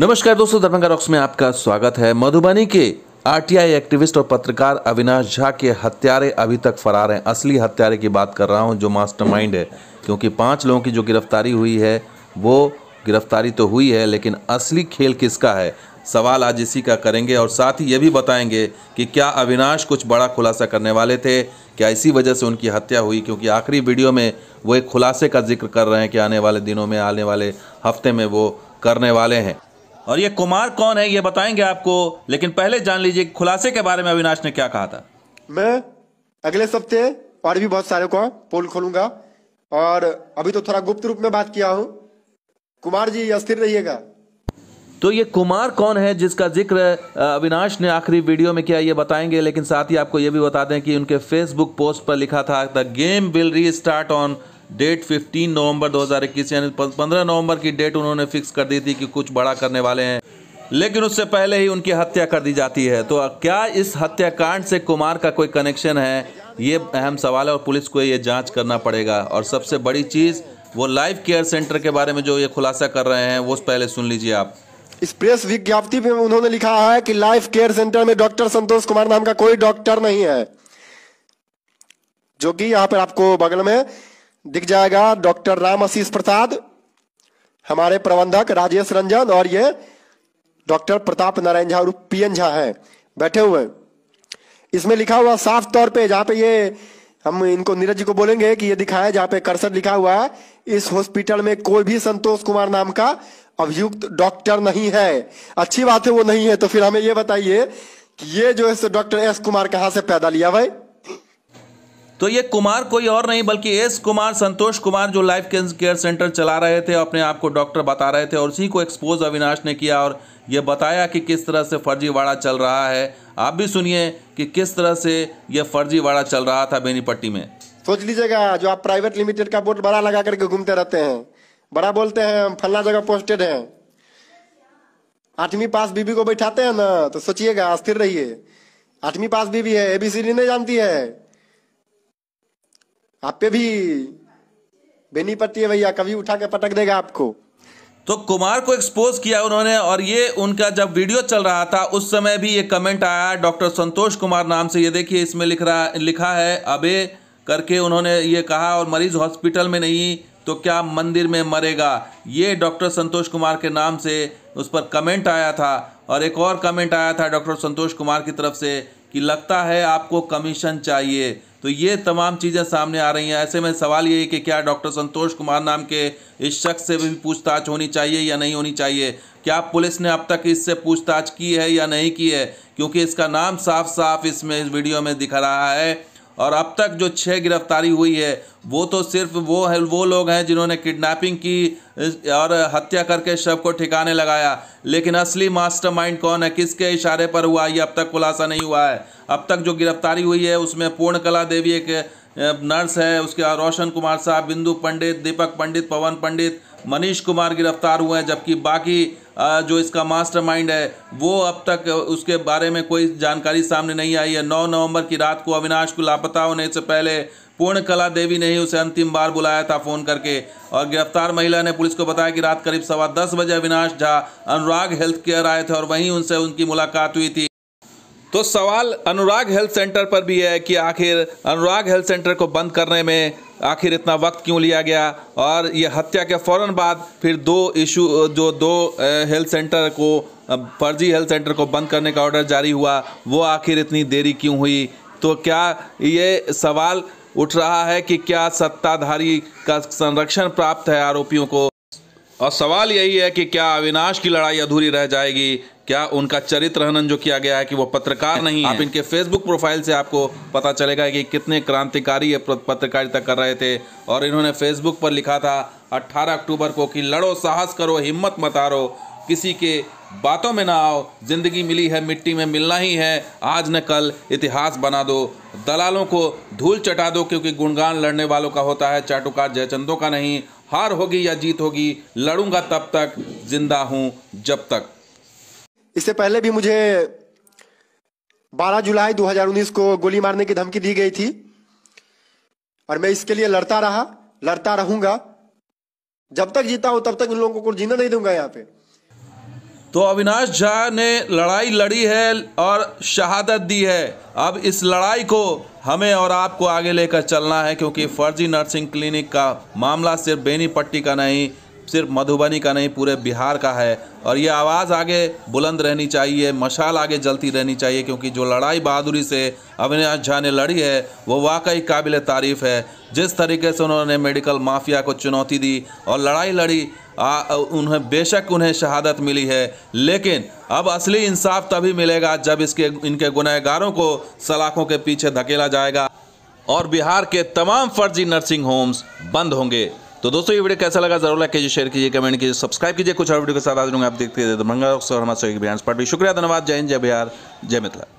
नमस्कार दोस्तों दरभंगा रॉक्स में आपका स्वागत है मधुबनी के आरटीआई एक्टिविस्ट और पत्रकार अविनाश झा के हत्यारे अभी तक फरार हैं असली हत्यारे की बात कर रहा हूं जो मास्टरमाइंड है क्योंकि पांच लोगों की जो गिरफ्तारी हुई है वो गिरफ्तारी तो हुई है लेकिन असली खेल किसका है सवाल आज इसी का करेंगे और साथ ही ये भी बताएंगे कि क्या अविनाश कुछ बड़ा खुलासा करने वाले थे क्या इसी वजह से उनकी हत्या हुई क्योंकि आखिरी वीडियो में वो एक खुलासे का जिक्र कर रहे हैं कि आने वाले दिनों में आने वाले हफ्ते में वो करने वाले हैं और ये कुमार कौन है ये बताएंगे आपको लेकिन पहले जान लीजिए खुलासे के बारे में अविनाश ने क्या कहा था मैं अगले सप्ते और भी बहुत सारे को पोल खोलूंगा और अभी तो थोड़ा गुप्त रूप में बात किया हूँ कुमार जी अस्थिर रहिएगा तो ये कुमार कौन है जिसका जिक्र अविनाश ने आखिरी वीडियो में किया ये बताएंगे लेकिन साथ ही आपको ये भी बता दें कि उनके फेसबुक पोस्ट पर लिखा था the game will restart on date 15 November 2021 यानी 15 नवंबर की डेट उन्होंने फिक्स कर दी थी कि कुछ बड़ा करने वाले हैं लेकिन उससे पहले ही उनकी हत्या कर दी जाती है तो क्या इस हत्याकांड से कुमार का कोई कनेक्शन है ये अहम सवाल है और पुलिस को ये जांच करना पड़ेगा और सबसे बड़ी चीज़ वो लाइफ केयर सेंटर के बारे में जो ये खुलासा कर रहे हैं वो पहले सुन लीजिए आप इस प्रेस विज्ञप्ति में उन्होंने लिखा है कि लाइफ केयर सेंटर में डॉक्टर संतोष कुमार नाम का कोई डॉक्टर नहीं है जो कि यहाँ पर आपको बगल में दिख जाएगा डॉक्टर राम आशीष प्रसाद हमारे प्रबंधक राजेश रंजन और ये डॉक्टर प्रताप नारायण झा और पीएन झा है बैठे हुए इसमें लिखा हुआ साफ तौर पे जहां पे ये हम इनको नीरज जी को बोलेंगे कि ये दिखाएं जहां पे कर्सर लिखा हुआ है इस हॉस्पिटल में कोई भी संतोष कुमार नाम का अभियुक्त डॉक्टर नहीं है अच्छी बात है वो नहीं है तो फिर हमें ये बताइए कि ये जो है डॉक्टर एस कुमार कहाँ से पैदा लिया भाई तो ये कुमार कोई और नहीं बल्कि एस कुमार संतोष कुमार जो लाइफ केयर सेंटर चला रहे थे अपने आप को डॉक्टर बता रहे थे और उसी को एक्सपोज अविनाश ने किया और ये बताया कि किस तरह से फर्जीवाड़ा चल रहा है आप भी सुनिए कि किस तरह से यह फर्जीवाड़ा चल रहा था बेनीपट्टी में सोच लीजिएगा जो आप प्राइवेट लिमिटेड का बोर्ड बड़ा लगा करके घूमते रहते हैं बड़ा बोलते हैं हम फलना जगह पोस्टेड है आठवीं पास बीबी को बैठाते हैं ना तो सोचिएगा स्थिर रहिए आठवीं पास बीबी है एबीसीडी नहीं जानती है आप पे भी बेनी पड़ती है भैया कभी उठा के पटक देगा आपको तो कुमार को एक्सपोज किया उन्होंने और ये उनका जब वीडियो चल रहा था उस समय भी ये कमेंट आया डॉक्टर संतोष कुमार नाम से ये देखिए इसमें लिख रहा लिखा है अबे करके उन्होंने ये कहा और मरीज हॉस्पिटल में नहीं तो क्या मंदिर में मरेगा ये डॉक्टर संतोष कुमार के नाम से उस पर कमेंट आया था और एक और कमेंट आया था डॉक्टर संतोष कुमार की तरफ से कि लगता है आपको कमीशन चाहिए तो ये तमाम चीज़ें सामने आ रही हैं ऐसे में सवाल ये है कि क्या डॉक्टर संतोष कुमार नाम के इस शख्स से भी पूछताछ होनी चाहिए या नहीं होनी चाहिए क्या पुलिस ने अब तक इससे पूछताछ की है या नहीं की है क्योंकि इसका नाम साफ साफ इसमें इस वीडियो में दिख रहा है और अब तक जो छः गिरफ्तारी हुई है वो तो सिर्फ वो है वो लोग हैं जिन्होंने किडनैपिंग की और हत्या करके शव को ठिकाने लगाया लेकिन असली मास्टरमाइंड कौन है किसके इशारे पर हुआ ये अब तक खुलासा नहीं हुआ है अब तक जो गिरफ्तारी हुई है उसमें पूर्ण कला देवी एक नर्स है उसके बाद रोशन कुमार साहब बिंदु पंडित दीपक पंडित पवन पंडित मनीष कुमार गिरफ्तार हुए हैं जबकि बाकी जो इसका मास्टरमाइंड है वो अब तक उसके बारे में कोई जानकारी सामने नहीं आई है नौ नवंबर की रात को अविनाश को लापता होने से पहले पूर्ण कला देवी ने ही उसे अंतिम बार बुलाया था फ़ोन करके और गिरफ्तार महिला ने पुलिस को बताया कि रात करीब सवा दस बजे अविनाश झा अनुराग हेल्थ केयर आए थे और वहीं उनसे उनकी मुलाकात हुई थी तो सवाल अनुराग हेल्थ सेंटर पर भी है कि आखिर अनुराग हेल्थ सेंटर को बंद करने में आखिर इतना वक्त क्यों लिया गया और ये हत्या के फ़ौर बाद फिर दो इशू जो दो हेल्थ सेंटर को फर्जी हेल्थ सेंटर को बंद करने का ऑर्डर जारी हुआ वो आखिर इतनी देरी क्यों हुई तो क्या ये सवाल उठ रहा है कि क्या सत्ताधारी का संरक्षण प्राप्त है आरोपियों को और सवाल यही है कि क्या अविनाश की लड़ाई अधूरी रह जाएगी क्या उनका चरित्र हनन जो किया गया है कि वो पत्रकार नहीं आप इनके फेसबुक प्रोफाइल से आपको पता चलेगा कि कितने क्रांतिकारी पत्रकारिता कर रहे थे और इन्होंने फेसबुक पर लिखा था 18 अक्टूबर को कि लड़ो साहस करो हिम्मत मत हारो किसी के बातों में ना आओ जिंदगी मिली है मिट्टी में मिलना ही है आज न कल इतिहास बना दो दलालों को धूल चटा दो क्योंकि गुणगान लड़ने वालों का होता है चाटुकार जयचंदों का नहीं हार होगी या जीत होगी लड़ूंगा तब तक जिंदा हूँ जब तक इससे पहले भी मुझे 12 जुलाई 2019 को गोली मारने की धमकी दी गई थी और मैं इसके लिए लड़ता रहा लड़ता रहूंगा जब तक जीता हूं तब तक उन लोगों को जीना नहीं दूंगा यहाँ पे तो अविनाश झा ने लड़ाई लड़ी है और शहादत दी है अब इस लड़ाई को हमें और आपको आगे लेकर चलना है क्योंकि फर्जी नर्सिंग क्लिनिक का मामला सिर्फ बेनीपट्टी का नहीं सिर्फ मधुबनी का नहीं पूरे बिहार का है और ये आवाज़ आगे बुलंद रहनी चाहिए मशाल आगे जलती रहनी चाहिए क्योंकि जो लड़ाई बहादुरी से अविनाश झा ने लड़ी है वो वाकई काबिल तारीफ़ है जिस तरीके से उन्होंने मेडिकल माफिया को चुनौती दी और लड़ाई लड़ी आ, उन्हें बेशक उन्हें शहादत मिली है लेकिन अब असली इंसाफ तभी मिलेगा जब इसके इनके गुनहगारों को सलाखों के पीछे धकेला जाएगा और बिहार के तमाम फर्जी नर्सिंग होम्स बंद होंगे तो दोस्तों ये वीडियो कैसा लगा जरूर लाइक कीजिए शेयर कीजिए कमेंट कीजिए सब्सक्राइब कीजिए कुछ और वीडियो के साथ आज आप देखते हैं दरभंगा और हमारे बिहार बयान पार्टी शुक्रिया धन्यवाद जय हिंद जय बिहार जय मिथिला